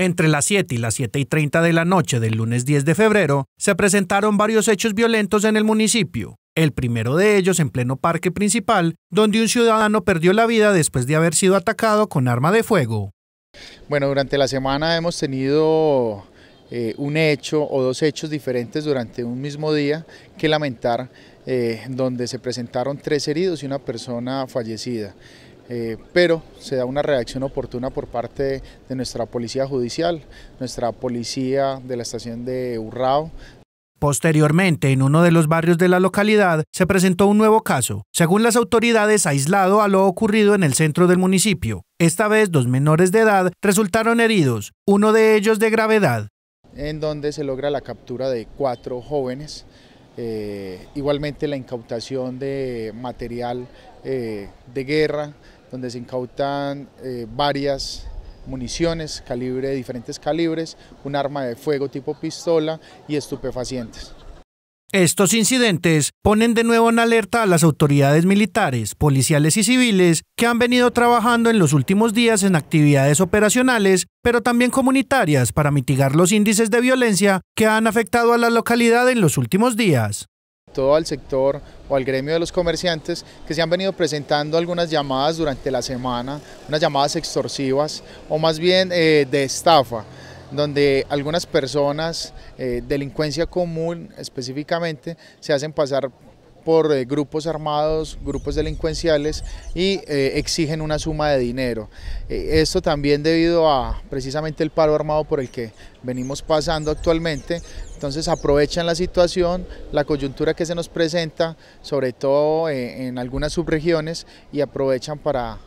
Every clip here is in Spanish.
Entre las 7 y las 7 y 30 de la noche del lunes 10 de febrero, se presentaron varios hechos violentos en el municipio. El primero de ellos en pleno parque principal, donde un ciudadano perdió la vida después de haber sido atacado con arma de fuego. Bueno, durante la semana hemos tenido eh, un hecho o dos hechos diferentes durante un mismo día que lamentar, eh, donde se presentaron tres heridos y una persona fallecida. Eh, pero se da una reacción oportuna por parte de nuestra policía judicial, nuestra policía de la estación de Urrao, Posteriormente, en uno de los barrios de la localidad, se presentó un nuevo caso, según las autoridades aislado a lo ocurrido en el centro del municipio. Esta vez, dos menores de edad resultaron heridos, uno de ellos de gravedad. En donde se logra la captura de cuatro jóvenes, eh, igualmente la incautación de material eh, de guerra, donde se incautan eh, varias municiones calibre de diferentes calibres, un arma de fuego tipo pistola y estupefacientes. Estos incidentes ponen de nuevo en alerta a las autoridades militares, policiales y civiles que han venido trabajando en los últimos días en actividades operacionales, pero también comunitarias para mitigar los índices de violencia que han afectado a la localidad en los últimos días todo al sector o al gremio de los comerciantes que se han venido presentando algunas llamadas durante la semana, unas llamadas extorsivas o más bien eh, de estafa, donde algunas personas, eh, delincuencia común específicamente, se hacen pasar por eh, grupos armados, grupos delincuenciales y eh, exigen una suma de dinero. Eh, esto también debido a precisamente el paro armado por el que venimos pasando actualmente. Entonces aprovechan la situación, la coyuntura que se nos presenta, sobre todo en algunas subregiones, y aprovechan para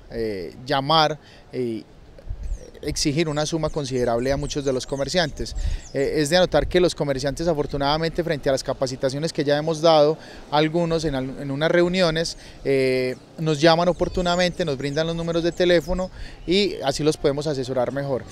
llamar exigir una suma considerable a muchos de los comerciantes. Eh, es de anotar que los comerciantes afortunadamente frente a las capacitaciones que ya hemos dado, algunos en, unas reuniones, eh, nos llaman oportunamente, nos brindan los números de teléfono y así los podemos asesorar mejor.